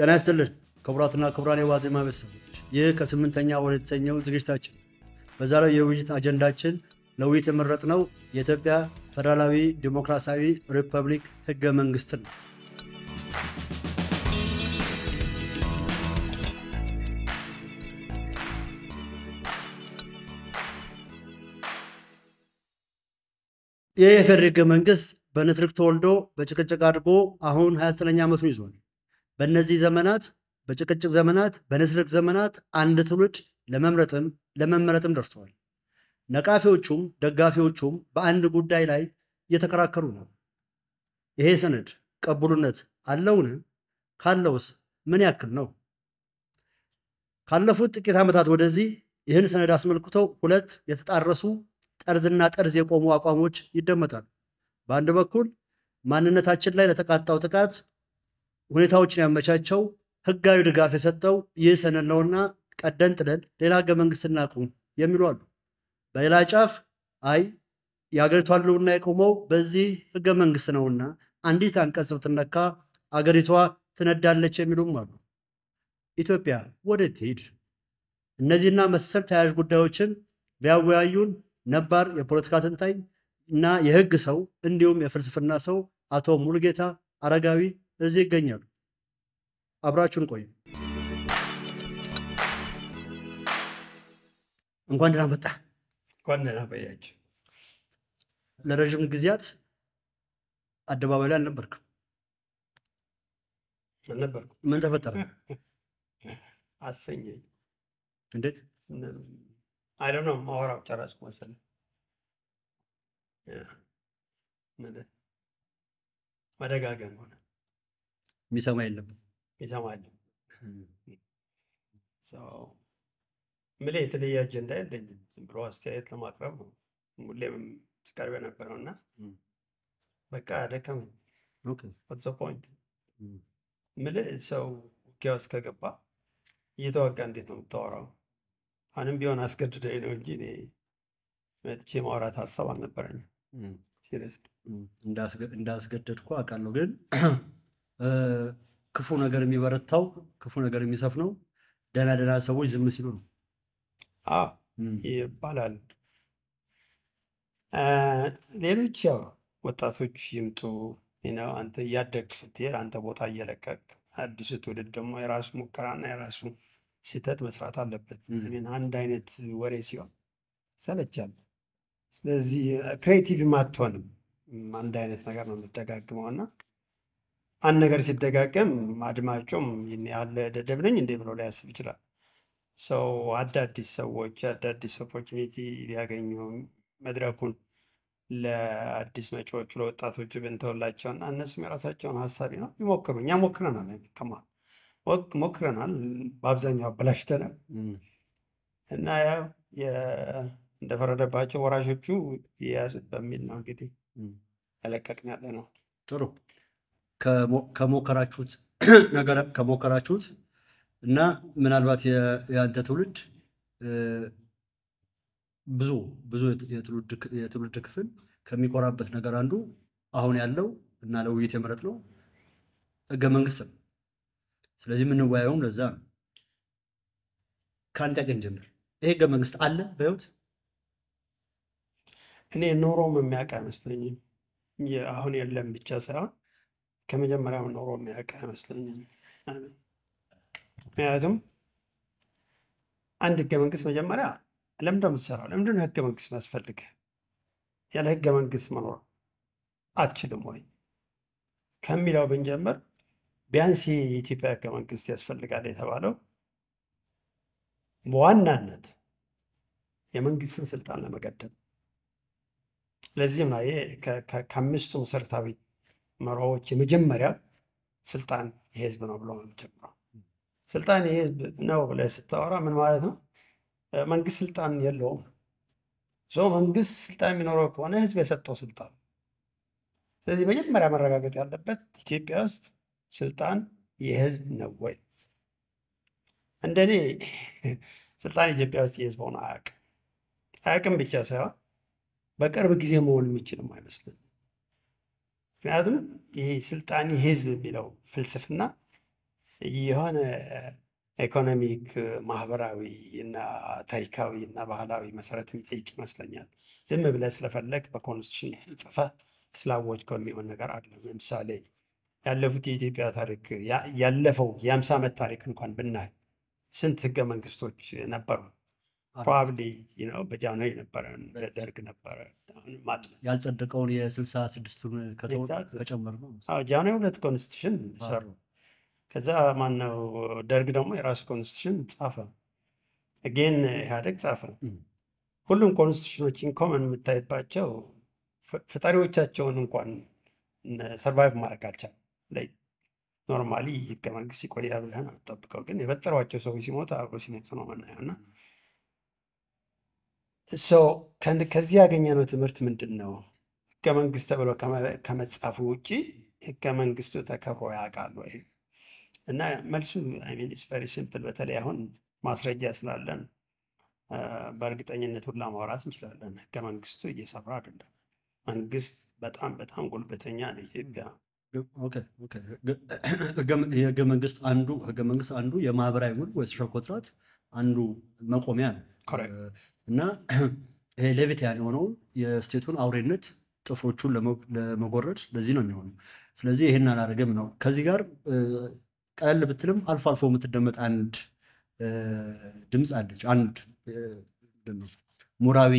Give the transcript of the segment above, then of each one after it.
ጤና ይስጥልን ክቡራትና ክቡራን የዋዜማ ቤተሰቦች፣ ይህ ከስምንተኛ ወር የተሰኘው ዝግጅታችን በዛሬው የውይይት አጀንዳችን ለውይይት ነው የኢትዮጵያ ፌደራላዊ ዲሞክራሲያዊ ሪፐብሊክ ህገ መንግስት ነው። ይህ የፌዴሪ ህገ መንግስት በንትርክ ተወልዶ በጭቅጭቅ አድርጎ አሁን 29ኛ ዓመቱን ይዟል። በእነዚህ ዘመናት በጭቅጭቅ ዘመናት በንትርክ ዘመናት አንድ ትውልድ ለመምረጥም ለመመረጥም ደርሰዋል። ነቃፊዎቹም ደጋፊዎቹም በአንድ ጉዳይ ላይ እየተከራከሩ ነው። ይሄ ሰነድ ቅቡልነት አለውን? ካለውስ ምን ያክል ነው? ካለፉት ጥቂት ዓመታት ወደዚህ ይህን ሰነድ አስመልክቶ ሁለት የተጣረሱ ጠርዝና ጠርዝ የቆሙ አቋሞች ይደመጣሉ። በአንድ በኩል ማንነታችን ላይ ለተቃጣው ጥቃት ሁኔታዎችን ያመቻቸው ህጋዊ ድጋፍ የሰጠው ይህ ሰነድ ነውና ቀደን ጥለን ሌላ ህገ መንግስት እናቁም የሚሉ አሉ። በሌላ ጫፍ አይ የሀገሪቷ ህልውና የቆመው በዚህ ህገ መንግስት ነውና አንዲት አንቀጽ ብትነካ አገሪቷ ትነዳለች የሚሉም አሉ። ኢትዮጵያ ወዴት ትሄድ? እነዚህና መሰል ተያያዥ ጉዳዮችን ቢያወያዩን ነባር የፖለቲካ ተንታኝ እና የህግ ሰው እንዲሁም የፍልስፍና ሰው አቶ ሙሉጌታ አረጋዊ እዚህ ይገኛሉ። አብራችሁን ቆዩ። እንኳን ደህና መጣ። እንኳን ደህና ቆያችሁ። ለረዥም ጊዜያት አደባባይ ላይ አልነበርክም። አልነበርኩም። ምን ተፈጠረ? አሰኘኝ። እንዴት አይ ነው ማወራው ጨረስኩ መሰለኝ። መደጋገም ሆነ የሚሰማ የለም ይሰማል የተለየ አጀንዳ የለኝም ዝም ብሎ አስተያየት ለማቅረብ ነው ሁሌም ስቀርብ የነበረው እና በቃ ደከመኝ ኦትሶ ፖይንት ሰው ውጊያ እስከገባ እየተዋጋ እንዴት ነው የምታወራው አንም ቢሆን አስገድደኝ ነው እንጂ እኔ መጥቼ ማውራት ሀሳብ አልነበረኝም ሲሪስ እንዳስገደድኩ አውቃለሁ ግን ክፉ ነገር የሚበረታው ክፉ ነገር የሚሰፍነው ደህና ደህና ሰዎች ዝም ሲሉ ነው ይባላል። ሌሎች ያው ወጣቶች ይምጡ። አንተ እያደግ ስትሄድ አንተ ቦታ እየለቀቅ አዲሱ ትውልድ ደግሞ የራሱ ሙከራና የራሱ ስህተት መስራት አለበት። አንድ አይነት ወሬ ሲሆን ሰለቻል። ስለዚህ ክሬቲቭ አትሆንም። አንድ አይነት ነገር ነው የምደጋግመው እና አንድ ነገር ሲደጋገም አድማጩም ያለ ደደብ ነኝ እንዴ ብሎ ሊያስብ ይችላል። ሰው አዳዲስ ሰዎች አዳዲስ ኦፖርቹኒቲ ቢያገኙ መድረኩን ለአዲስ መጪዎቹ ለወጣቶቹ ብንተውላቸውና እነሱም የራሳቸውን ሀሳቢ ነው ይሞክሩ። እኛ ሞክረናል፣ ከማ ሞክረናል፣ በአብዛኛው አበላሽተናል እና ያው እንደፈረደባቸው ወራሾቹ የያዙት በሚል ነው እንግዲህ ያለቀቅን ያለ ነው ጥሩ ከሞከራችሁት ነገር ከሞከራችሁት እና ምናልባት የአንተ ትውልድ ብዙ ብዙ የትውልድ ክፍል ከሚኮራበት ነገር አንዱ አሁን ያለው እና ለውይይት የምረጥ ነው ህገ መንግስት ነው። ስለዚህ የምንወያየውም ለዛ ነው። ከአንድ ያገኝ ጀምር ይሄ ህገ መንግስት አለ በህይወት እኔ ኖሮም የሚያውቅ አይመስለኝም። አሁን የለም ብቻ ሳይሆን ከመጀመሪያም ኖሮ የሚያውቅ አይመስለኝም። ምክንያቱም አንድ ህገ መንግስት መጀመሪያ ለምንድነው የምትሰራው? ለምንድነው ህገ መንግስት የሚያስፈልግህ? ያለ ህገ መንግስት መኖር አትችልም ወይ ከሚለው ብንጀምር ቢያንስ የኢትዮጵያ ህገ መንግስት ያስፈልጋል የተባለው በዋናነት የመንግስትን ስልጣን ለመገደብ ለዚህም ነው ከአምስቱ መሰረታዊ መርሆዎች የመጀመሪያ ስልጣን የህዝብ ነው ብሎ ነው ስልጣን የህዝብ ነው ብለህ ስታወራ ምን ማለት ነው? መንግስት ስልጣን የለውም። መንግስት ስልጣን የሚኖረው ከሆነ ህዝብ የሰጠው ስልጣን። ስለዚህ መጀመሪያ መረጋገጥ ያለበት ኢትዮጵያ ውስጥ ስልጣን የህዝብ ነው ወይ? እንደኔ ስልጣን ኢትዮጵያ ውስጥ የህዝብ ሆነ አያውቅም። አያውቅም ብቻ ሳይሆን በቅርብ ጊዜ መሆን የሚችልም አይመስልም። ምክንያቱም ይሄ ስልጣኔ ህዝብ የሚለው ፍልስፍና የሆነ ኢኮኖሚክ፣ ማህበራዊ እና ታሪካዊ እና ባህላዊ መሰረት የሚጠይቅ ይመስለኛል። ዝም ብለህ ስለፈለግ በኮንስቲቱሽን ጽፈህ ስላወጅከው ከሚሆን ነገር አለ። ለምሳሌ ያለፉት የኢትዮጵያ ታሪክ ያለፈው የአምሳ ዓመት ታሪክ እንኳን ብናይ ስንት ህገ መንግስቶች ነበሩ? ፕሮባብሊ ነው በጃኖ የነበረ ደርግ ነበረ ያልጸደቀውን የስልሳ ስድስቱን ከጨመር ነው ጃኖ ሁለት ኮንስቲቱሽን ሰሩ። ከዛ ማነው ደርግ ደግሞ የራሱ ኮንስቲቱሽን ጻፈ፣ ጌን ኢህአደግ ጻፈ። ሁሉም ኮንስቲቱሽኖችን ኮመን የምታይባቸው ፈጣሪዎቻቸውን እንኳን ሰርቫይቭ ማድረግ አልቻለ። ኖርማሊ ህገ መንግስት ይቆያል ብለህን አትጠብቀው፣ ግን የፈጠሯቸው ሰዎች ሲሞት አብሮ ሲሞት ነው ምናየው እና ከዚህ ያገኘነው ትምህርት ምንድን ነው? ህገ መንግስት ተብሎ ከመጻፉ ውጭ ህገ መንግስቱ ተከብሮ ያውቃል ወይ? እና መልሱ ቨሪ ሲምፕል፣ በተለይ አሁን ማስረጃ ስላለን በእርግጠኝነት ሁላ ማውራት እንችላለን። ህገ መንግስቱ እየሰራ አይደለም። መንግስት በጣም በጣም ጉልበተኛ ነው ኢትዮጵያ የህገ መንግስት አንዱ የማህበራዊ ውል ወይ ሶሻል ኮንትራት አንዱ መቆሚያ ነው እና ሌቪቲያን የሆነውን የስቴቱን አውሬነት ጥፍሮቹን ለመጎረድ ለዚህ ነው የሚሆነው። ስለዚህ ይህን አላደረገም ነው። ከዚህ ጋር ቀለል ብትልም አልፎ አልፎ የምትደመጥ አንድ ድምፅ አለች። አንድ ሙራዊ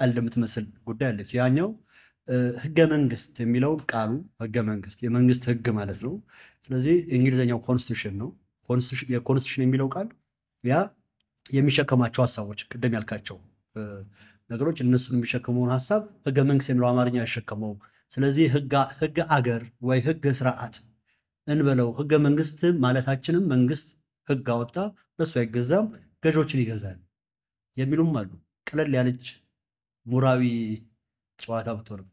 ቀልድ የምትመስል ጉዳይ አለች። ያኛው ህገ መንግስት የሚለው ቃሉ ህገ መንግስት የመንግስት ህግ ማለት ነው። ስለዚህ የእንግሊዝኛው ኮንስቲቱሽን ነው። የኮንስቲቱሽን የሚለው ቃል ያ የሚሸከማቸው ሀሳቦች ቅደም ያልካቸው ነገሮች እነሱን የሚሸከመውን ሀሳብ ህገ መንግስት የሚለው አማርኛ ያሸከመው። ስለዚህ ህገ አገር ወይ ህገ ስርዓት እንበለው። ህገ መንግስት ማለታችንም መንግስት ህግ አወጣ፣ በሱ አይገዛም፣ ገዦችን ይገዛል የሚሉም አሉ። ቀለል ያለች ሙራዊ ጨዋታ ብትሆንም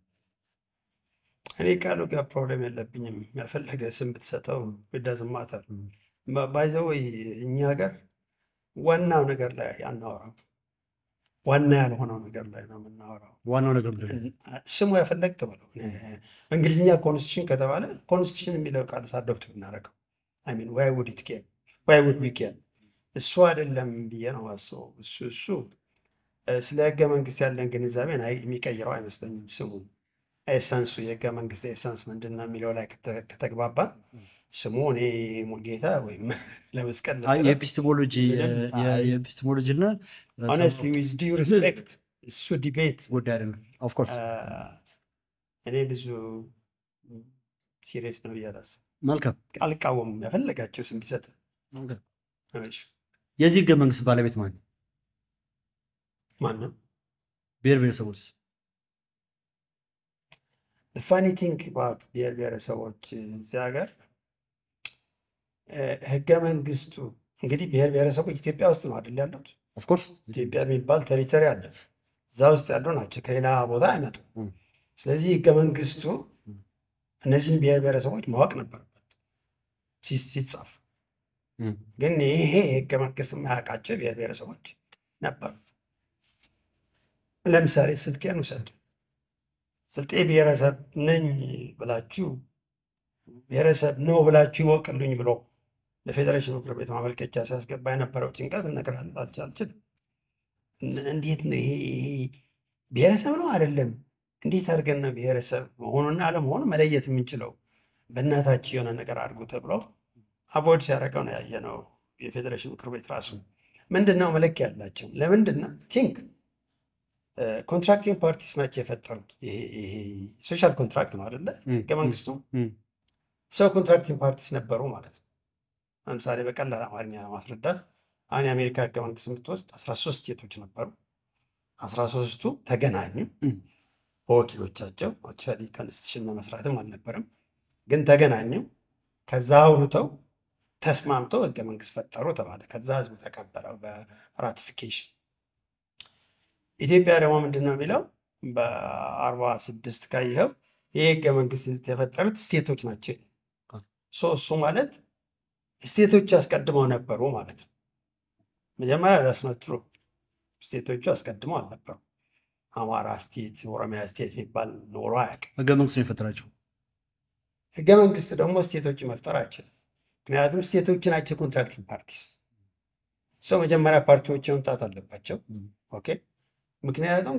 እኔ ቃሉ ጋር ፕሮብሌም የለብኝም። ያፈለገ ስም ብትሰጠው ዳዝማታል ባይዘወይ እኛ ጋር ዋናው ነገር ላይ አናወራም። ዋና ያልሆነው ነገር ላይ ነው የምናወራው። ዋናው ነገር ስሙ ያፈለግ በለው። በእንግሊዝኛ ኮንስቲቱሽን ከተባለ ኮንስቲቱሽን የሚለው ቃል ሳዶፕት ብናደረገው ሚን ዋይ ውድ ኢት ዋይ ውድ ዊ እሱ አይደለም ብዬ ነው አስበው። እሱ እሱ ስለ ህገ መንግስት ያለን ግንዛቤን የሚቀይረው አይመስለኝም። ስሙ ኤሰንሱ የህገ መንግስት ኤሰንስ ምንድን ነው የሚለው ላይ ከተግባባን ስሙ እኔ ሙልጌታ ወይም ለመስቀል የኤፒስቴሞሎጂ የኤፒስቴሞሎጂ እና ሆነስትሊ ዊዝ ዲዩ ሪስፔክት እሱ ዲቤት ጉዳይ አይደለም። ኦፍኮርስ እኔ ብዙ ሲሪየስ ነው ብያላስ መልካም አልቃወም ያፈለጋቸው ስም ቢሰጥ የዚህ ህገ መንግስት ባለቤት ማን ማንም ብሔር ብሔረሰቦች ፋኒ ቲንክ ባት ብሔር ብሔረሰቦች እዚህ ሀገር ህገ መንግስቱ እንግዲህ ብሔር ብሔረሰቦች ኢትዮጵያ ውስጥ ነው አይደል ያሉት? ኦፍኮርስ ኢትዮጵያ የሚባል ቴሪቶሪ አለ። እዛ ውስጥ ያሉ ናቸው፣ ከሌላ ቦታ አይመጡም። ስለዚህ ህገ መንግስቱ እነዚህን ብሔር ብሔረሰቦች ማወቅ ነበረበት ሲጻፍ። ግን ይሄ ህገ መንግስት የማያውቃቸው ብሔር ብሔረሰቦች ነበሩ። ለምሳሌ ስልጤን ውሰድ። ስልጤ ብሔረሰብ ነኝ ብላችሁ ብሔረሰብ ነው ብላችሁ ይወቅልኝ ብሎ ለፌዴሬሽን ምክር ቤት ማመልከቻ ሲያስገባ የነበረው ጭንቀት እነግርሃለሁ። አልቻልችልም። እንዴት ነው ይሄ ብሔረሰብ ነው አይደለም? እንዴት አድርገን ነው ብሔረሰብ መሆኑና አለመሆኑ መለየት የምንችለው? በእናታች የሆነ ነገር አድርጉ ተብሎ አቮይድ ሲያደርገው ነው ያየነው። የፌዴሬሽን ምክር ቤት ራሱ ምንድን ነው መለኪያ ያላቸው? ለምንድን ነው ቲንክ ኮንትራክቲንግ ፓርቲስ ናቸው የፈጠሩት። ይሄ ሶሻል ኮንትራክት ነው አይደለ? ህገ መንግስቱ ሰው ኮንትራክቲንግ ፓርቲስ ነበሩ ማለት ነው። ለምሳሌ በቀላል አማርኛ ለማስረዳት አሁን የአሜሪካ ህገ መንግስት የምትወስድ አስራ ሶስት ስቴቶች ነበሩ። አስራ ሶስቱ ተገናኙ በወኪሎቻቸው አክቹዋሊ ኮንስቲቱሽን መመስራትም አልነበረም፣ ግን ተገናኙ። ከዛ አውርተው ተስማምተው ህገ መንግስት ፈጠሩ ተባለ። ከዛ ህዝቡ ተቀበለው በራቲፊኬሽን። ኢትዮጵያ ደግሞ ምንድን ነው የሚለው በአርባ ስድስት ካይኸው ይህ ህገ መንግስት የፈጠሩት ስቴቶች ናቸው። ሶ እሱ ማለት ስቴቶች አስቀድመው ነበሩ ማለት ነው። መጀመሪያ ዳስነትሩ ስቴቶቹ አስቀድመው አልነበሩ። አማራ ስቴት፣ ኦሮሚያ ስቴት የሚባል ኖሮ አያውቅም። ህገ መንግስት ነው የፈጠራቸው። ህገ መንግስት ደግሞ ስቴቶች መፍጠር አይችልም። ምክንያቱም ስቴቶች ናቸው ኮንትራክቲንግ ፓርቲስ። ሰው መጀመሪያ ፓርቲዎች መምጣት አለባቸው። ኦኬ ምክንያቱም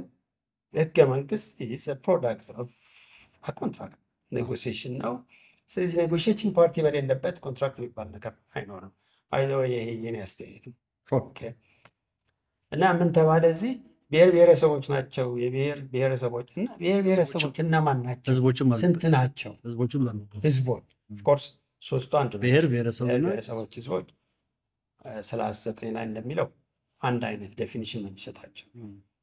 ህገ መንግስት ፕሮዳክት ኮንትራክት ኔጎሲሽን ነው። ስለዚህ ኔጎሽቲንግ ፓርቲ በሌለበት ኮንትራክት የሚባል ነገር አይኖርም። አይዘወ ይሄ የኔ አስተያየት ነው። እና ምን ተባለ እዚህ ብሔር ብሔረሰቦች ናቸው። የብሔር ብሔረሰቦች እና ብሔር ብሔረሰቦች እነማን ናቸው? ስንት ናቸው? ህዝቦች ኦፍኮርስ ሶስቱ አንድ ብሔር ብሔረሰቦች ህዝቦች ሰላሳ ዘጠኝ ላይ እንደሚለው አንድ አይነት ዴፊኒሽን ነው የሚሰጣቸው።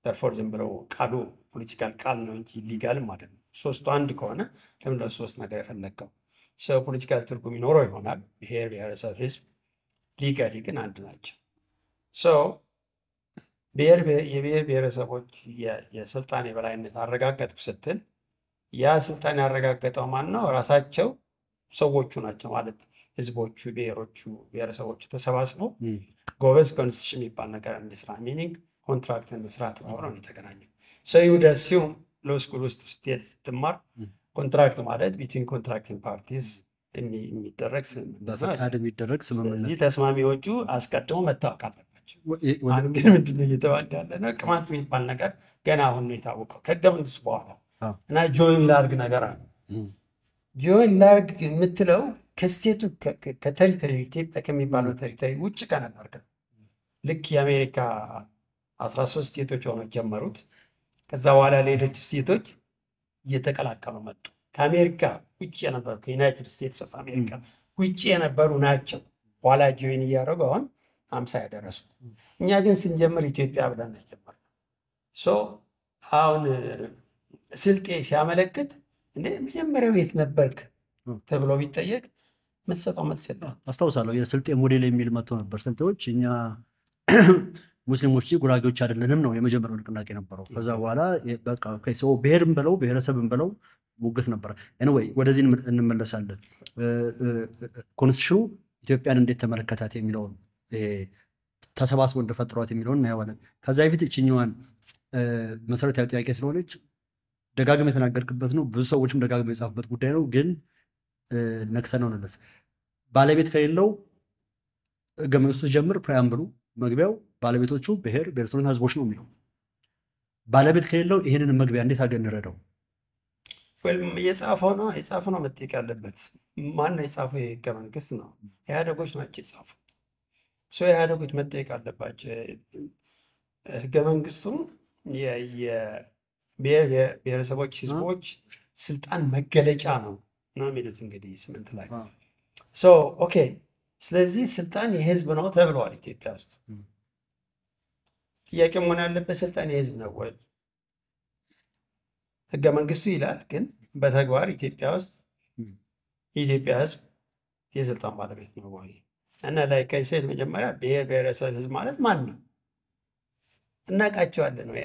ተርፎር hmm. ዝም ብለው ቃሉ ፖለቲካል ቃል ነው እንጂ ሊጋልም ማለት ሶስቱ አንድ ከሆነ ለምንድነው ሶስት ነገር የፈለግከው? ሰው ፖለቲካል ትርጉም ይኖረው ይሆናል። ብሔር ብሔረሰብ፣ ህዝብ ሊጋሊ ግን አንድ ናቸው። ሰው የብሔር ብሔረሰቦች የስልጣን የበላይነት አረጋገጥኩ ስትል ያ ስልጣን ያረጋገጠው ማን ነው? ራሳቸው ሰዎቹ ናቸው ማለት ህዝቦቹ፣ ብሔሮቹ፣ ብሔረሰቦቹ ተሰባስበው ጎበዝ ኮንስቲሽን የሚባል ነገር እንስራ፣ ሚኒንግ ኮንትራክትን መስራት ተባብለው የተገናኘ ሰው ይሁዳ ሲሆን ስኩል ውስጥ ስትሄድ ስትማር ኮንትራክት ማለት ቢትዊን ኮንትራክቲንግ ፓርቲስ የሚደረግ በፈቃድ የሚደረግ ስምምነት። ስለዚህ ተስማሚዎቹ አስቀድሞ መታወቅ አለባቸው። አሁን ግን ምንድን ነው እየተባለ ያለ ነው? ቅማንት የሚባል ነገር ገና አሁን ነው የታወቀው ከህገ መንግስቱ በኋላ እና ጆይን ላርግ ነገር አለ። ጆይን ላርግ የምትለው ከስቴቱ ከተሪተሪ ኢትዮጵያ ከሚባለው ተሪተሪ ውጭ ከነበርክ ልክ የአሜሪካ አስራ ሶስት ስቴቶች ሆነው ጀመሩት። ከዛ በኋላ ሌሎች ስቴቶች እየተቀላቀሉ መጡ። ከአሜሪካ ውጭ የነበሩ ከዩናይትድ ስቴትስ ኦፍ አሜሪካ ውጭ የነበሩ ናቸው። ኋላ ጆይን እያደረጉ አሁን አምሳ ያደረሱት። እኛ ግን ስንጀምር ኢትዮጵያ ብለን ጀመር። አሁን ስልጤ ሲያመለክት እኔ መጀመሪያው የት ነበርክ ተብሎ ቢጠየቅ የምትሰጠው መልስ የለም። አስታውሳለሁ የስልጤ ሞዴል የሚል መጥቶ ነበር። ስልጤዎች እኛ ሙስሊሞች ጉራጌዎች አይደለንም ነው የመጀመሪያው ንቅናቄ ነበረው። ከዛ በኋላ ሰው ብሔርም በለው ብሔረሰብም በለው ውግት ነበረ። ኤኒዌይ ወደዚህ እንመለሳለን። ኮንስቲሽኑ ኢትዮጵያን እንዴት ተመለከታት የሚለውን ተሰባስቦ እንደፈጥሯት የሚለውን እናየዋለን። ከዛ በፊት እችኛዋን መሰረታዊ ጥያቄ ስለሆነች ደጋግም የተናገርክበት ነው፣ ብዙ ሰዎችም ደጋግም የጻፉበት ጉዳይ ነው። ግን ነው ንልፍ ባለቤት ከሌለው ህገ መንግስቱ ጀምር ፕሪያምብሉ መግቢያው ባለቤቶቹ ብሔር ብሔረሰብና ህዝቦች ነው የሚለው ባለቤት ከሌለው ይህንን መግቢያ እንዴት አድርገን እንረዳው? የጻፈው ነው የጻፈ ነው መጠየቅ ያለበት ማን ነው የጻፈው? የህገ መንግስት ነው ኢህአዴጎች ናቸው የጻፉት። ሶ ኢህአዴጎች መጠየቅ አለባቸው። ህገ መንግስቱም ብሔረሰቦች ህዝቦች ስልጣን መገለጫ ነው ነው የሚሉት እንግዲህ ስምንት ላይ ኦኬ። ስለዚህ ስልጣን የህዝብ ነው ተብለዋል ኢትዮጵያ ውስጥ ጥያቄ መሆን ያለበት ስልጣን የህዝብ ነው ወይ? ህገ መንግስቱ ይላል፣ ግን በተግባር ኢትዮጵያ ውስጥ የኢትዮጵያ ህዝብ የስልጣን ባለቤት ነው ወይ? እና ላይ ከሴት መጀመሪያ ብሔር ብሔረሰብ ህዝብ ማለት ማን ነው? እናውቃቸዋለን ወይ?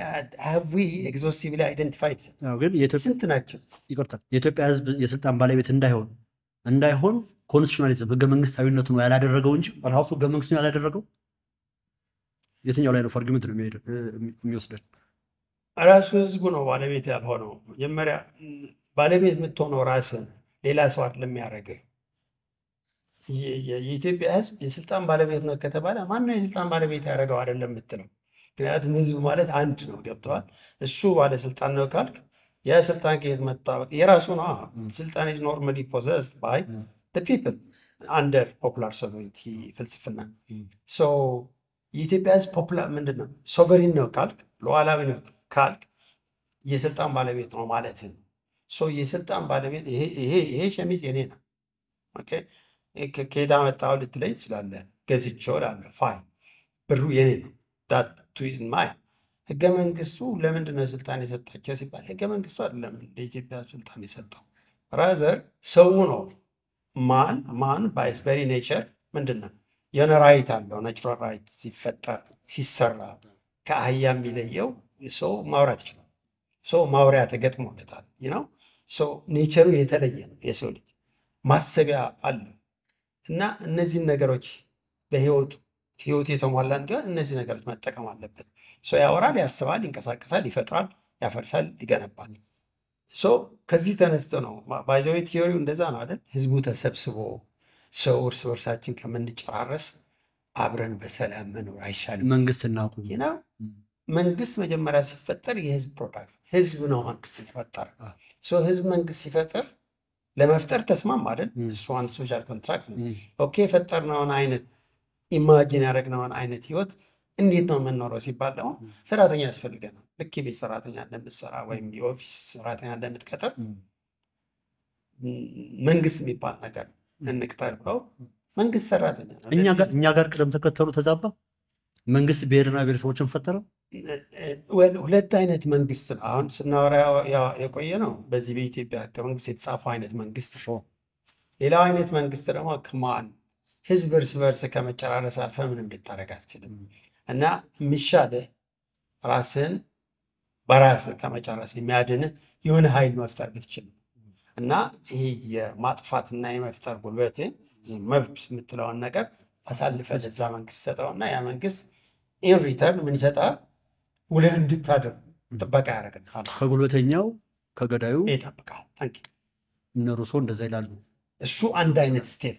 ሀዊ ኤግዞስቲቭሊ አይደንቲፋይድ ስንት ናቸው? የኢትዮጵያ ህዝብ የስልጣን ባለቤት እንዳይሆን እንዳይሆን ኮንስቲቱሽናሊዝም ህገ መንግስታዊነቱ ነው ያላደረገው እንጂ ራሱ ህገ መንግስቱ ያላደረገው የትኛው ላይ ነው አርጊመንት ነው የሚወስደን? ራሱ ህዝቡ ነው ባለቤት ያልሆነው። መጀመሪያ ባለቤት የምትሆነው ራስን ሌላ ሰው አይደለም የሚያደርግህ። የኢትዮጵያ ህዝብ የስልጣን ባለቤት ነው ከተባለ ማነው የስልጣን ባለቤት ያደረገው አይደለም የምትለው። ምክንያቱም ህዝብ ማለት አንድ ነው። ገብተዋል። እሱ ባለስልጣን ነው ካልክ ያ ስልጣን ከየት መጣ? የራሱ ነው። ስልጣን ኢዝ ኖርማሊ ፖዘስድ ባይ ፒፕል አንደር ፖፑላር ሶቨሬንቲ ፍልስፍና የኢትዮጵያ ህዝብ ፖፑላር ምንድን ነው ሶቨሪን ነው ካልክ ሉዓላዊ ነው ካልክ የስልጣን ባለቤት ነው ማለት ነው። የስልጣን ባለቤት ይሄ ይሄ ሸሚዝ የኔ ነው ከሄዳ መጣው ልትለይ ትችላለህ። ገዝቼው እላለሁ። ፋይን ብሩ የኔ ነው። ዳት ቱዝ ማይ ህገ መንግስቱ ለምንድን ነው ስልጣን የሰጣቸው ሲባል ህገ መንግስቱ አይደለም ለኢትዮጵያ ስልጣን የሰጠው ራዘር ሰው ነው። ማን ማን ባይ ቬሪ ኔቸር ምንድን ነው ራይት አለው ናቹራል ራይት ሲፈጠር ሲሰራ ከአህያ የሚለየው ሰው ማውራት ይችላል። ሰው ማውሪያ ተገጥሞለታል ነው። ሰው ኔቸሩ የተለየ ነው። የሰው ልጅ ማሰቢያ አለው እና እነዚህን ነገሮች በህይወቱ ህይወት የተሟላ እንዲሆን እነዚህ ነገሮች መጠቀም አለበት። ሰው ያወራል፣ ያስባል፣ ይንቀሳቀሳል፣ ይፈጥራል፣ ያፈርሳል፣ ይገነባል። ከዚህ ተነስቶ ነው ባይዘዌ ቲዮሪው እንደዛ ነው አይደል? ህዝቡ ተሰብስቦ ሰው እርስ በርሳችን ከምንጨራረስ አብረን በሰላም መኖር አይሻልም? መንግስት እናውቁ ነው። መንግስት መጀመሪያ ሲፈጠር የህዝብ ፕሮዳክት ህዝብ ነው። መንግስት ሲፈጠር ህዝብ መንግስት ሲፈጠር ለመፍጠር ተስማም አይደል? እሱ አንድ ሶሻል ኮንትራክት ነው። ኦኬ የፈጠርነውን አይነት ኢማጂን ያደረግነውን አይነት ህይወት እንዴት ነው የምንኖረው ሲባል ደግሞ ሰራተኛ ያስፈልገናል። ልክ የቤት ሰራተኛ እንደምትሰራ ወይም የኦፊስ ሰራተኛ እንደምትቀጥር መንግስት የሚባል ነገር ነው። እንቅጠር ብለው መንግስት ሰራተኛ እኛ ጋር ቅደም ተከተሉ ተዛባ። መንግስት ብሔርና ብሔረሰቦችን ፈጠረው። ሁለት አይነት መንግስት ነው። አሁን ስናወራ የቆየ ነው። በዚህ በኢትዮጵያ ህገ መንግስት የተጻፈው አይነት መንግስት ነው። ሌላው አይነት መንግስት ደግሞ ከማን ህዝብ እርስ በርስ ከመጨራረስ አልፈ ምንም ልታደረግ አትችልም እና የሚሻልህ ራስህን በራስ ከመጨረስ የሚያድንህ የሆነ ኃይል መፍጠር ብትችል እና ይሄ የማጥፋትና የመፍጠር ጉልበቴ መብት የምትለውን ነገር አሳልፈ ለዛ መንግስት እና ያ መንግስት ኢን ሪተርን ምን ይሰጣ ውለህ እንድታድር ጥበቃ ያደርግልሃል። ከጉልበተኛው ከገዳዩ ይጠብቃል። እነ ሩሶ እንደዛ ይላሉ። እሱ አንድ አይነት ስቴት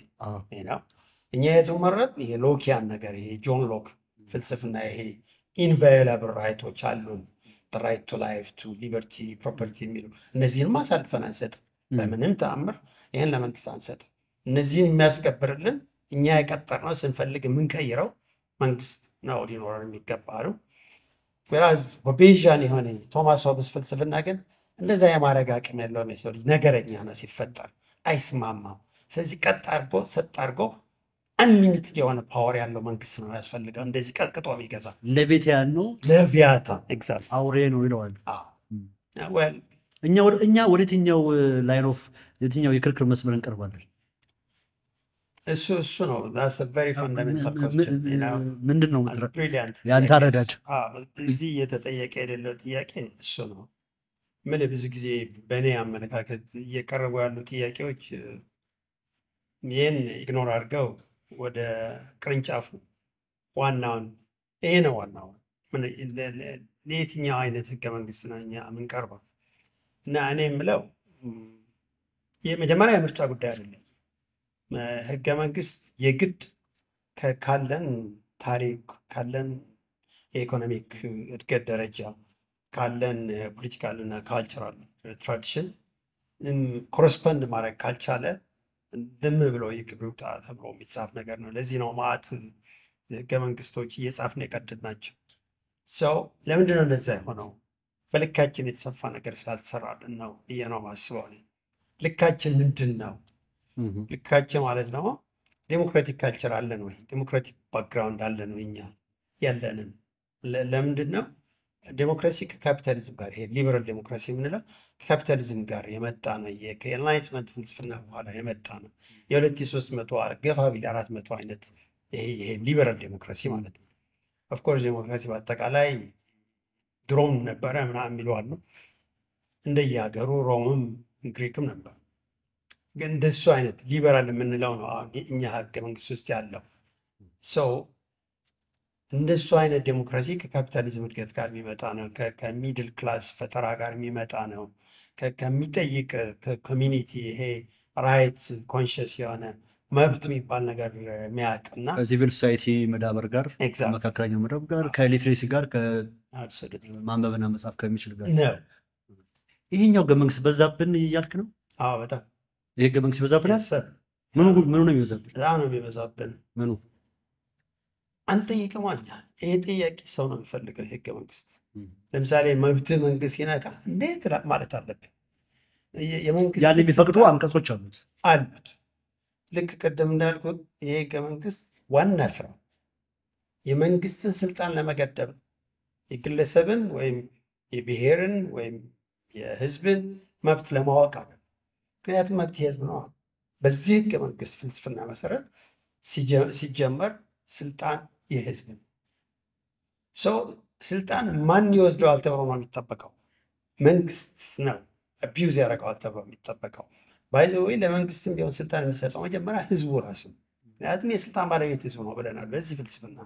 ነው። እኛ የቱ መረጥ? ይሄ ሎኪያን ነገር ይሄ ጆን ሎክ ፍልስፍና ይሄ ኢንቫዮላብል ራይቶች አሉን ራይት ቱ ላይፍ ቱ ሊበርቲ ፕሮፐርቲ የሚሉ እነዚህንም አሳልፈን አንሰጥም። በምንም ተአምር ይህን ለመንግስት አንሰጥ። እነዚህን የሚያስከብርልን እኛ የቀጠርነው ስንፈልግ የምንቀይረው መንግስት ነው ሊኖረን የሚገባሉ። ነው። ራዝ ቤዣን የሆነ ቶማስ ሆብስ ፍልስፍና ግን እንደዛ የማድረግ አቅም ያለውም የሰው ልጅ ነገረኛ ነው፣ ሲፈጠር አይስማማም። ስለዚህ ቀጥ አድርጎ ሰጥ አድርጎ አንሊሚትድ የሆነ ፓወር ያለው መንግስት ነው ያስፈልገው። እንደዚህ ቀጥቅጦ የሚገዛ ለቪቲያን ነው፣ ለቪያታ አውሬ ነው ይለዋል። እኛ ወደ የትኛው ላይን ኦፍ የትኛው የክርክር መስመር እንቀርባለን? እሱ እሱ ነው ምንድን ነው የአንተ አረዳድ? እዚህ እየተጠየቀ የሌለው ጥያቄ እሱ ነው። ምን ብዙ ጊዜ በእኔ አመለካከት እየቀረቡ ያሉ ጥያቄዎች ይህን ኢግኖር አድርገው ወደ ቅርንጫፉ ዋናውን ይሄ ነው ዋናው ለየትኛው አይነት ህገ መንግስት ነው እኛ የምንቀርበው እና እኔ የምለው የመጀመሪያ የምርጫ ጉዳይ አይደለም። ህገ መንግስት የግድ ካለን ታሪክ ካለን የኢኮኖሚክ እድገት ደረጃ ካለን ፖለቲካል እና ካልቸራል ትራዲሽን ኮረስፖንድ ማድረግ ካልቻለ ዝም ብሎ የግብር ውጣ ተብሎ የሚጻፍ ነገር ነው። ለዚህ ነው ማዕት ህገ መንግስቶች እየጻፍን የቀድድ ናቸው። ሰው ለምንድነው እንደዛ የሆነው? በልካችን የተሰፋ ነገር ስላልተሰራልን ነው ብዬ ነው ማስበው። ልካችን ምንድን ነው? ልካችን ማለት ነው ዴሞክራቲክ ካልቸር አለን ወይ? ዴሞክራቲክ ባክግራውንድ አለን ወይ? እኛ ያለንን ለምንድን ነው ዴሞክራሲ ከካፒታሊዝም ጋር ይሄ ሊበራል ዴሞክራሲ የምንለው ከካፒታሊዝም ጋር የመጣ ነው። ከኤንላይትመንት ፍልስፍና በኋላ የመጣ ነው። የሁለት ሶስት መቶ ገፋ ቢል አራት መቶ አይነት ይሄ ሊበራል ዴሞክራሲ ማለት ነው። ኦፍኮርስ ዴሞክራሲ በአጠቃላይ ድሮም ነበረ ምናምን የሚለዋሉ እንደየሀገሩ ሮምም ግሪክም ነበር። ግን እንደሱ አይነት ሊበራል የምንለው ነው አሁን እኛ ህገ መንግስት ውስጥ ያለው ሰው እንደሱ አይነት ዴሞክራሲ ከካፒታሊዝም እድገት ጋር የሚመጣ ነው። ከሚድል ክላስ ፈጠራ ጋር የሚመጣ ነው። ከሚጠይቅ ኮሚኒቲ ይሄ ራይት ኮንሽስ የሆነ መብት የሚባል ነገር የሚያውቅ እና ከሲቪል ሶሳይቲ መዳበር ጋር መካከለኛው መደብ ጋር ከሊትሬሲ ጋር ማንበብና መጻፍ ከሚችል ጋር ይሄኛው ህገ መንግስት በዛብን እያልክ ነው? አዎ በጣም ይሄ ህገ መንግስት ይበዛብን። ምኑ ምኑ ነው የሚበዛብን? በጣም ነው የሚበዛብን። ምኑ አንጠይቅም እኛ። ይሄ ጥያቄ ሰው ነው የሚፈልገው። ይሄ ህገ መንግስት ለምሳሌ መብት መንግስት ይነካ እንዴት ማለት አለብን። የመንግስት ያን የሚፈቅዱ አንቀጾች አሉት አሉት። ልክ ቅድም እንዳልኩት ይሄ ህገ መንግስት ዋና ስራ የመንግስትን ስልጣን ለመገደብ ነው። የግለሰብን ወይም የብሔርን ወይም የህዝብን መብት ለማወቅ አለ። ምክንያቱም መብት የህዝብ ነው። በዚህ ህገ መንግስት ፍልስፍና መሰረት ሲጀመር ስልጣን የህዝብ ነው። ሰው ስልጣን ማን ይወስደዋል ተብሎ ነው የሚጠበቀው? መንግስት ነው አቢዩዝ ያደርገዋል ተብሎ የሚጠበቀው። ባይዘወይ ለመንግስትም ቢሆን ስልጣን የሚሰጠው መጀመሪያ ህዝቡ ራሱ፣ ምክንያቱም የስልጣን ባለቤት ህዝቡ ነው ብለናል በዚህ ፍልስፍና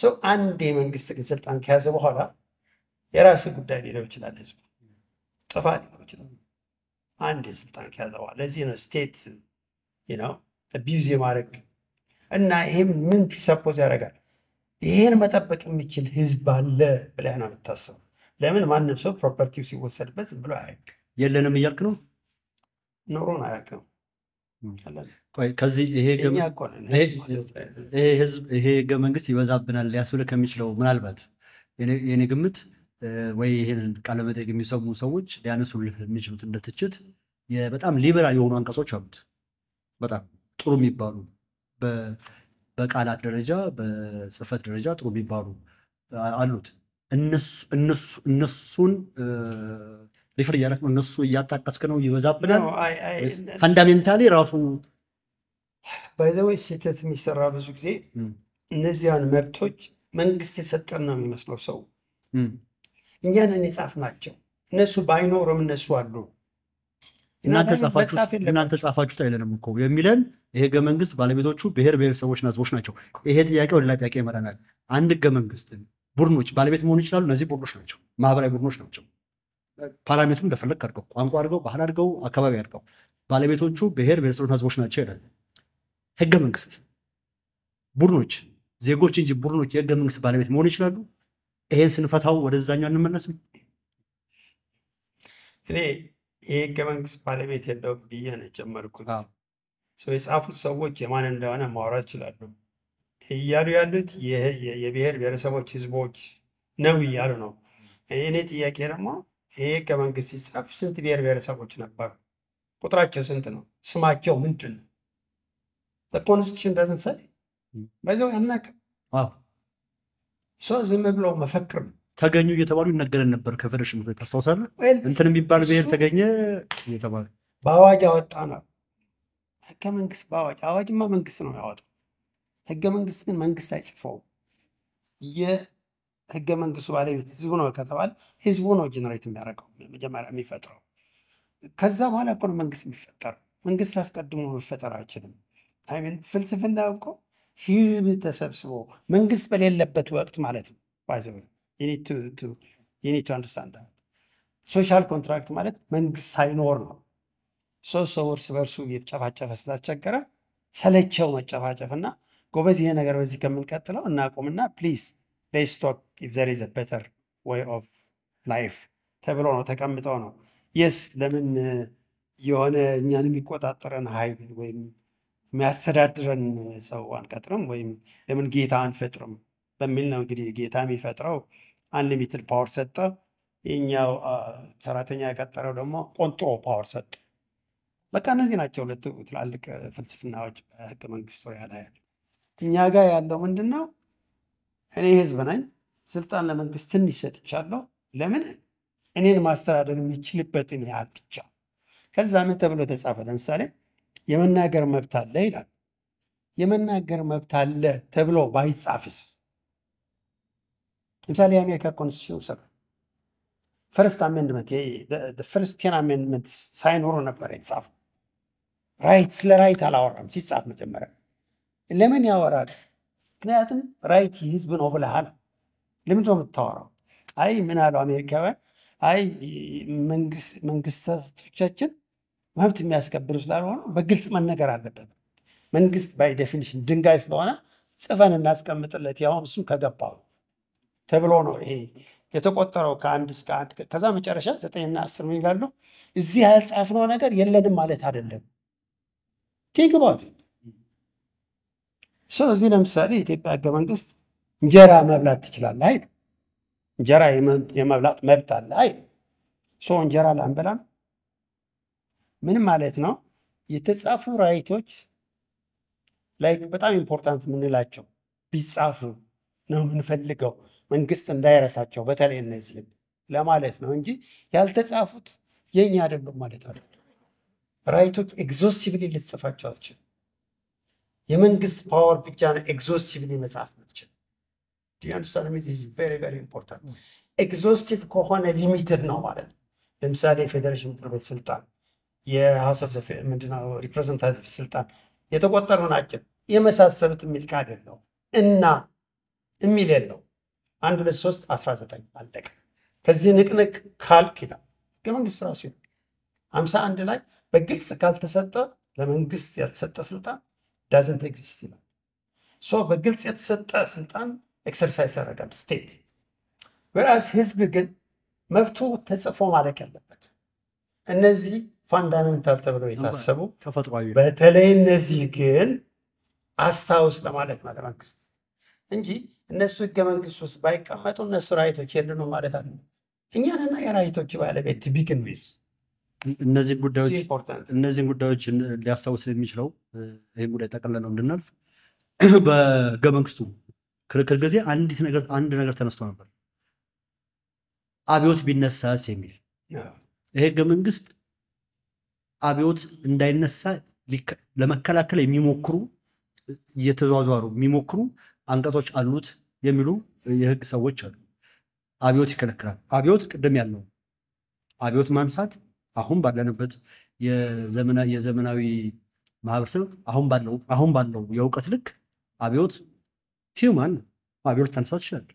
ሰው አንድ የመንግስት ግን ስልጣን ከያዘ በኋላ የራስ ጉዳይ ሊለው ይችላል። ህዝብ ጥፋ ሊለው ይችላል። አንድ የስልጣን ከያዘ በኋላ ለዚህ ነው ስቴት ነው አቢዩዝ የማድረግ እና ይህም ምን ፕሪሰፖዝ ያደርጋል? ይህን መጠበቅ የሚችል ህዝብ አለ ብለህ ነው የምታስበው። ለምን ማንም ሰው ፕሮፐርቲው ሲወሰድበት ዝም ብሎ አያውቅም። የለንም እያልክ ነው? ኑሮን አያውቅም። ይሄ ህገ መንግስት ይበዛብናል ሊያስብል ከሚችለው ምናልባት የኔ ግምት ወይ ይህንን ቃለ የሚሰሙ ሰዎች ሊያነሱልህ የሚችሉት እንደ ትችት በጣም ሊበራል የሆኑ አንቀጾች አሉት። በጣም ጥሩ የሚባሉ በቃላት ደረጃ በጽህፈት ደረጃ ጥሩ የሚባሉ አሉት። እነሱን ሪፈር እያደረክ ነው እነሱ እያጣቀስክ ነው ይበዛብናል። ፈንዳሜንታሊ ራሱ ባይዘወይ ስህተት የሚሰራ ብዙ ጊዜ እነዚያን መብቶች መንግስት የሰጠን ነው የሚመስለው ሰው እኛንን የጻፍ ናቸው እነሱ ባይኖርም እነሱ አሉ። እናንተ ጻፋችሁት አይለንም እኮ የሚለን ይሄ ህገ መንግስት ባለቤቶቹ ብሔር ብሔረሰቦችና ህዝቦች ናቸው። ይሄ ጥያቄ ወደላ ጥያቄ ይመራናል። አንድ ህገ መንግስትን ቡድኖች ባለቤት መሆን ይችላሉ። እነዚህ ቡድኖች ናቸው፣ ማህበራዊ ቡድኖች ናቸው። ፓራሜትሩን እንደፈለግ አድርገው፣ ቋንቋ አድርገው፣ ባህል አድርገው፣ አካባቢ አድርገው። ባለቤቶቹ ብሔር ብሔረሰቦች ህዝቦች ናቸው ይላል ህገ መንግስት። ቡድኖች ዜጎች እንጂ ቡድኖች የህገ መንግስት ባለቤት መሆን ይችላሉ። ይሄን ስንፈታው ወደዛኛው እንመለስም። እኔ የህገ መንግስት ባለቤት የለውም ብዬ ነው የጀመርኩት። የጻፉት ሰዎች የማን እንደሆነ ማውራት ይችላሉ። እያሉ ያሉት የብሔር ብሔረሰቦች ህዝቦች ነው እያሉ ነው። እኔ ጥያቄ ደግሞ ይህ ህገ መንግስት ሲጻፍ ስንት ብሔር ብሔረሰቦች ነበሩ? ቁጥራቸው ስንት ነው? ስማቸው ምንድን ነው? በኮንስቲቱሽን ደዝን ሳይ በዚው ያናቅም ሰው ዝም ብሎ መፈክር ነው። ተገኙ እየተባሉ ይነገረን ነበር። ከፌዴሬሽን ምክር ቤት ታስታውሳለህ? እንትን የሚባል ብሔር ተገኘ እየተባለ በአዋጅ አወጣ አወጣናል። ህገ መንግስት በአዋጅ አዋጅማ መንግስት ነው ያወጣው። ህገ መንግስት ግን መንግስት አይጽፈውም። ህገ መንግስቱ ባለቤት ህዝቡ ነው ከተባለ ህዝቡ ነው ጀነሬት የሚያደርገው መጀመሪያ የሚፈጥረው። ከዛ በኋላ እኮ ነው መንግስት የሚፈጠር። መንግስት አስቀድሞ መፈጠር አይችልም። አይሚን ፍልስፍና እኮ ህዝብ ተሰብስቦ መንግስት በሌለበት ወቅት ማለት ነው ዩኒቱ አንደርስታንድ ሶሻል ኮንትራክት ማለት መንግስት ሳይኖር ነው። ሶስት ሰው እርስ በእርሱ እየተጨፋጨፈ ስላስቸገረ ሰለቸው መጨፋጨፍና ጎበዝ ይሄ ነገር በዚህ ከምንቀጥለው እናቁምና ፕሊዝ ሌስቶክ ኢፍ ዘር ዘ በተር ወይ ኦፍ ላይፍ ተብሎ ነው ተቀምጠው ነው የስ ለምን የሆነ እኛን የሚቆጣጠረን ሀይል ወይም የሚያስተዳድረን ሰው አንቀጥርም ወይም ለምን ጌታ አንፈጥርም በሚል ነው እንግዲህ ጌታ የሚፈጥረው አንሊሚትድ ፓወር ሰጠ የኛው ሰራተኛ የቀጠረው ደግሞ ቆንጥሮ ፓወር ሰጠ በቃ እነዚህ ናቸው ሁለቱ ትላልቅ ፍልስፍናዎች በህገ መንግስት ዙሪያ ላይ እኛ ጋር ያለው ምንድን ነው እኔ ህዝብ ነኝ። ስልጣን ለመንግስት ትንሽ ሰጥቻለሁ። ለምን እኔን ማስተዳደር የሚችልበትን ያህል ብቻ። ከዛ ምን ተብሎ ተጻፈ? ለምሳሌ የመናገር መብት አለ ይላል። የመናገር መብት አለ ተብሎ ባይጻፍስ? ለምሳሌ የአሜሪካ ኮንስቲቱሽን ውሰዱ። ፈርስት አሜንድመንት ፈርስት ቴን አሜንድመንት ሳይኖሩ ነበር የተጻፈው። ራይት ስለ ራይት አላወራም ሲጻፍ መጀመሪያ ለምን ያወራል? ምክንያቱም ራይት ህዝብ ነው ብለሃል። ለምንድን ነው የምታወራው? አይ ምን አሉ አሜሪካውያን፣ አይ መንግስታቶቻችን መብት የሚያስከብሩ ስላልሆነ በግልጽ መነገር አለበት። መንግስት ባይ ዴፊኒሽን ድንጋይ ስለሆነ ጽፈን እናስቀምጥለት፣ ያውም እሱም ከገባው ተብሎ ነው ይሄ የተቆጠረው ከአንድ እስከ አንድ ከዛ መጨረሻ ዘጠኝና አስር ምን ይላሉ? እዚህ ያልጻፍነው ነገር የለንም ማለት አይደለም። ቲንክ ሰው እዚህ ለምሳሌ የኢትዮጵያ ህገ መንግስት እንጀራ መብላት ትችላለህ አይልም። እንጀራ የመብላት መብት አለ አይልም። ሰው እንጀራ ላንበላ ምን ማለት ነው? የተጻፉ ራይቶች ላይክ በጣም ኢምፖርታንት የምንላቸው ቢጻፉ ነው የምንፈልገው፣ መንግስት እንዳይረሳቸው በተለይ እነዚህም ለማለት ነው እንጂ ያልተጻፉት የኛ አይደሉም ማለት አይደለም። ራይቶች ኤግዞስቲቭሊ ልትጽፋቸው አትችልም። የመንግስት ፓወር ብቻ ነው ኤግዞስቲቭሊ መጽሐፍ የምትችል ኢምፖርታንት። ኤግዞስቲቭ hmm. ከሆነ ሊሚትድ ነው ማለት ነው። ለምሳሌ የፌዴሬሽን ምክር ቤት ስልጣን፣ የሀውስ ሪፕሬዘንታቲቭ ስልጣን፣ የተቆጠሩ ናቸው የመሳሰሉት የሚል ቃል የለው እና የሚል የለው አንድ ሁለት ሶስት አስራ ዘጠኝ አለቀ። ከዚህ ንቅንቅ ካልክ ይላል ህገ መንግስቱ ራሱ ይላል አምሳ አንድ ላይ በግልጽ ካልተሰጠ ለመንግስት ያልተሰጠ ስልጣን ዳዝንት ኤግዚስት ይላል። ሶ በግልጽ የተሰጠ ስልጣን ኤክሰርሳይዝ ያደርጋል ስቴት። ወራስ ህዝብ ግን መብቱ ተጽፎ ማለቅ ያለበት እነዚህ ፋንዳሜንታል ተብለው የታሰቡ በተለይ እነዚህ ግን አስታውስ ለማለት ማለት መንግስት እንጂ እነሱ ህገ መንግስት ውስጥ ባይቀመጡ እነሱ ራይቶች የለንም ማለት አለ። እኛንና የራይቶች ባለቤት ቢግን ዊዝ እነዚህን ጉዳዮች እነዚህን ጉዳዮች ሊያስታውስ የሚችለው ይህን ጉዳይ ነው እንድናልፍ በህገመንግስቱ ክርክር ጊዜ አንዲት ነገር አንድ ነገር ተነስቶ ነበር። አብዮት ቢነሳስ የሚል ይሄ ህገ መንግስት አብዮት እንዳይነሳ ለመከላከል የሚሞክሩ እየተዟዟሩ የሚሞክሩ አንቀጾች አሉት የሚሉ የህግ ሰዎች አሉ። አብዮት ይከለክላል። አብዮት ቅድም ያለው አብዮት ማንሳት አሁን ባለንበት የዘመናዊ ማህበረሰብ አሁን ባለው አሁን ባለው የእውቀት ልክ አብዮት ሂውማን አብዮት ተነሳ ትችላል።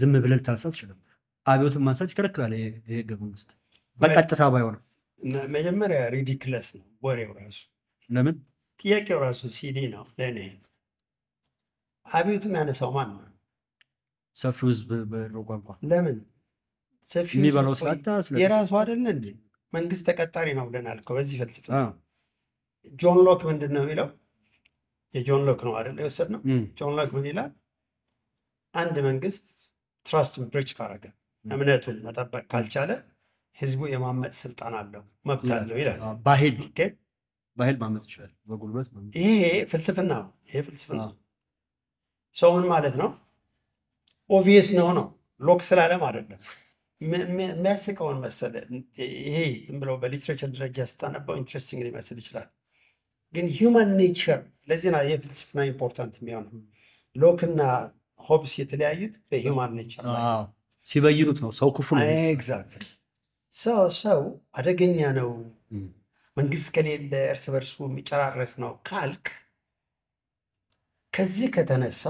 ዝም ብለህ ልታነሳ ትችላል። አብዮትን ማንሳት ይከለክላል የህገ መንግስት በቀጥታ ባይሆንም መጀመሪያ ሪዲክለስ ነው ወሬው ራሱ። ለምን ጥያቄው ራሱ ሲዲ ነው ለእኔ። አብዮቱም ያነሳው ማን ነው? ሰፊው ህዝብ በሮ ቋንቋ ለምን ሰፊ የሚበላው የራሱ አደለ እንዴ? መንግስት ተቀጣሪ ነው ብለናል እኮ በዚህ ፍልስፍና። ጆን ሎክ ምንድን ነው የሚለው? የጆን ሎክ ነው የወሰድ ነው። ጆን ሎክ ምን ይላል? አንድ መንግስት ትራስት ብሪጅ ካረገ እምነቱን መጠበቅ ካልቻለ ህዝቡ የማመፅ ስልጣን አለው መብት አለው ይላል። ባህል ባህል ማመፅ ይችላል በጉልበት ይሄ ፍልስፍና ነው። ይሄ ፍልስፍና ሰው ምን ማለት ነው? ኦቪየስ ነው ነው ሎክ ስላለም አደለም የሚያስቀውን መሰለ ይሄ ዝም ብለው በሊትሬቸር ደረጃ ስታነባው ኢንትረስቲንግ ሊመስል ይችላል፣ ግን ሂውማን ኔቸር ለዚህ ነው የፍልስፍና ኢምፖርታንት የሚሆነው። ሎክና ሆብስ የተለያዩት በሂውማን ኔቸር ሲበይኑት ነው። ሰው ክፉ ነው። ሰው ሰው አደገኛ ነው፣ መንግስት ከሌለ እርስ በርሱ የሚጨራረስ ነው ካልክ ከዚህ ከተነሳ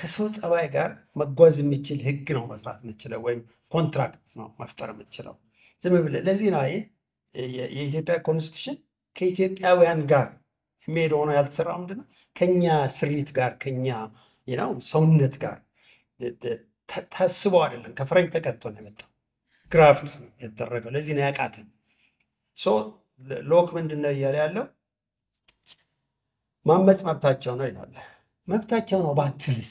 ከሰው ጸባይ ጋር መጓዝ የሚችል ህግ ነው መስራት የምትችለው ወይም ኮንትራክት ነው መፍጠር የምትችለው ዝም ብለህ። ለዚህ ነው የኢትዮጵያ ኮንስቲቱሽን ከኢትዮጵያውያን ጋር የሚሄድ ሆኖ ያልተሰራ ነው? ከኛ ስሪት ጋር ከኛ ነው ሰውነት ጋር ታስበው አይደለም። ከፈረንጅ ተቀጥቶ ነው የመጣው ግራፍት የተደረገው። ለዚህ ነው ያቃተን። ሎክ ምንድን ነው እያለ ያለው ማመፅ መብታቸው ነው ይላል። መብታቸው ነው ባትልስ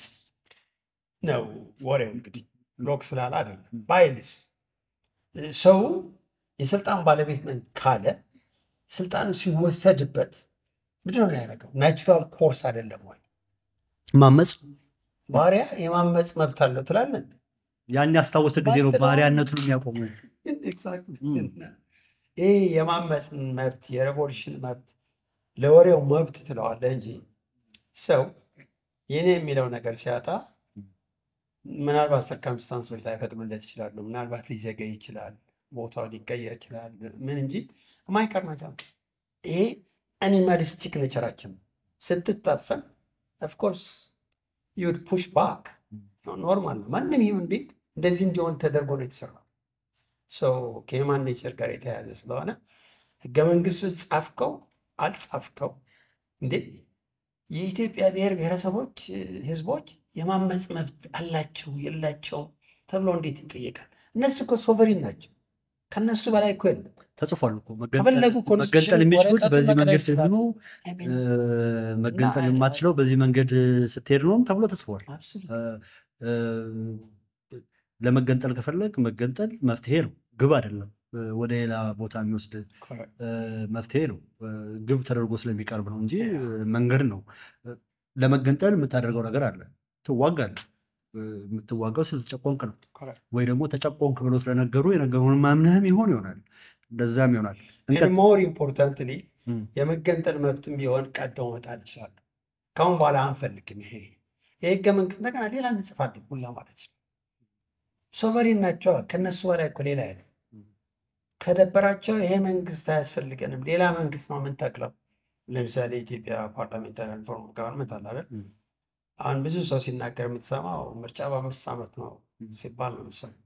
ነው ወሬው እንግዲህ ሎክ ስላለ አይደለም ባይልስ ሰው የስልጣን ባለቤት ነን ካለ ስልጣን ሲወሰድበት ምንድን ነው ያደረገው? ናቹራል ኮርስ አይደለም ወይ ማመፅ? ባሪያ የማመፅ መብት አለው ትላለን። ያን ያስታወሰ ጊዜ ነው ባሪያነቱን የሚያቆሙ። ይህ የማመፅ መብት የሬቮሉሽን መብት ለወሬው መብት ትለዋለህ እንጂ ሰው የኔ የሚለው ነገር ሲያጣ ምናልባት ሰርከምስታንሶች ላይፈቅዱለት ይችላሉ። ምናልባት ሊዘገይ ይችላል፣ ቦታው ሊቀየር ይችላል። ምን እንጂ ማይቀር ነገር ይሄ አኒማሊስቲክ ኔቸራችን ስትጠፈን ኦፍኮርስ ዩድ ፑሽ ባክ ኖርማል ነው። ማንም ሂውመን ቢንግ እንደዚህ እንዲሆን ተደርጎ ነው የተሰራው። ከሂውማን ኔቸር ጋር የተያያዘ ስለሆነ ህገ መንግስት ውስጥ ጻፍከው አልጻፍከው እንዴ የኢትዮጵያ ብሔር ብሔረሰቦች ህዝቦች የማመፅ መብት አላቸው የላቸው ተብሎ እንዴት ይጠየቃል? እነሱ እኮ ሶቨሪን ናቸው። ከነሱ በላይ እኮ የለም። ተጽፏል እኮ መገንጠል የሚችሉት በዚህ መንገድ ስለሆኑ መገንጠል የማትችለው በዚህ መንገድ ስትሄድ ነውም ተብሎ ተጽፏል። ለመገንጠል ከፈለግ መገንጠል መፍትሄ ነው፣ ግብ አይደለም። ወደ ሌላ ቦታ የሚወስድ መፍትሄ ነው። ግብ ተደርጎ ስለሚቀርብ ነው እንጂ መንገድ ነው። ለመገንጠል የምታደርገው ነገር አለ፣ ትዋጋለህ። የምትዋጋው ስለተጨቆንክ ነው፣ ወይ ደግሞ ተጨቆንክ ብሎ ስለነገሩ የነገሩን ማምነህም ይሆን ይሆናል፣ እንደዛም ይሆናል። ሞር ኢምፖርታንት የመገንጠል መብትም ቢሆን ቀደው መጣል ይችላሉ። ካሁን በኋላ አንፈልግም፣ ይሄ የህገ መንግስት እንደገና ሌላ እንጽፋለን ሁላ ማለት ነው። ሶቨሪን ናቸዋ። ከነሱ በላይ እኮ ሌላ ያለ ከደበራቸው ይሄ መንግስት አያስፈልገንም፣ ሌላ መንግስት ነው የምንተክለው። ለምሳሌ ኢትዮጵያ ፓርላሜንታሪያን ፎርም ጋቨርንመንት አለ አይደል? አሁን ብዙ ሰው ሲናገር የምትሰማው ምርጫ በአምስት ዓመት ነው ሲባል ነው መሰለኝ።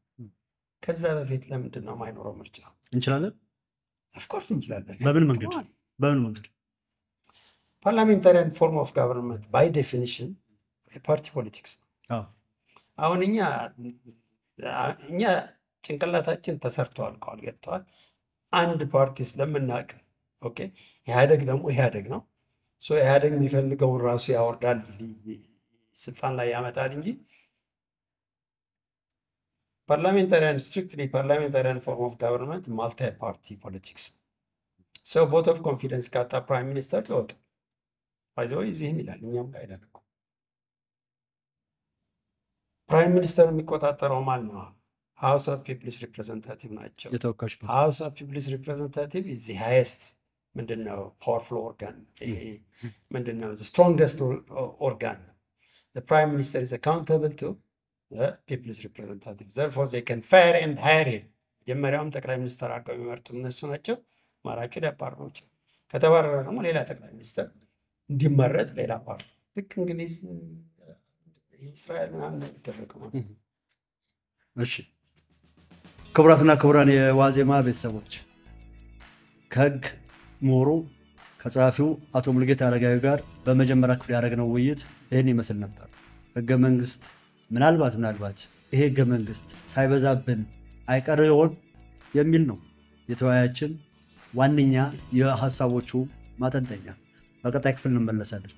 ከዛ በፊት ለምንድን ነው የማይኖረው ምርጫ? እንችላለን፣ ኦፍኮርስ እንችላለን። በምን መንገድ በምን መንገድ? ፓርላሜንታሪያን ፎርም ኦፍ ጋቨርንመንት ባይ ዴፊኒሽን የፓርቲ ፖለቲክስ ነው። አሁን እኛ እኛ ጭንቅላታችን ተሰርቶ አልቀዋል። ገብተዋል። አንድ ፓርቲ ስለምናቅ ኦኬ። ኢህአደግ ደግሞ ኢህአደግ ነው። ኢህአደግ የሚፈልገውን ራሱ ያወርዳል፣ ስልጣን ላይ ያመጣል እንጂ ፓርላሜንታሪያን ስትሪክትሊ ፓርላሜንታሪያን ፎርም ኦፍ ጋቨርንመንት ማልቲ ፓርቲ ፖለቲክስ ሰው ቮት ኦፍ ኮንፊደንስ ካታ ፕራይም ሚኒስተር ለወጥ ይዘ ይህም ይላል። እኛም ጋር ሄዳል ፕራይም ሚኒስተር የሚቆጣጠረው ማን ነው? ሀውስ ኦፍ ፒፕልስ ሪፕሬዘንታቲቭ ናቸው። ሀውስ ኦፍ ፒፕልስ ሪፕሬዘንታቲቭ ዚ ሃይስት ምንድነው ፓወርፉል ኦርጋን ምንድነው ስትሮንገስት ኦርጋን ፕራይም ሚኒስተር ኢዝ አካውንታብል ቱ ፒፕልስ ሪፕሬዘንታቲቭ ዘርፎር ዘይ ከን ፋየር ኤንድ ሃየር ሂም መጀመሪያውም ጠቅላይ ሚኒስተር አድርገው የሚመርጡት እነሱ ናቸው። ማራጩ ሊያባርሯቸው ከተባረረ ደግሞ ሌላ ጠቅላይ ሚኒስተር እንዲመረጥ ሌላ ፓርቲ ልክ እንግሊዝ፣ እስራኤል ምናምን እንደሚደረገው ማለት ነው። እሺ ክቡራትና ክቡራን የዋዜማ ቤተሰቦች ከህግ ምሁሩ ከጸሐፊው አቶ ሙልጌታ አረጋዊ ጋር በመጀመሪያ ክፍል ያደረግነው ውይይት ይህን ይመስል ነበር። ህገ መንግስት ምናልባት ምናልባት ይሄ ህገ መንግስት ሳይበዛብን አይቀር ይሆን የሚል ነው የተወያያችን ዋነኛ የሀሳቦቹ ማጠንጠኛ። በቀጣይ ክፍል እንመለሳለን።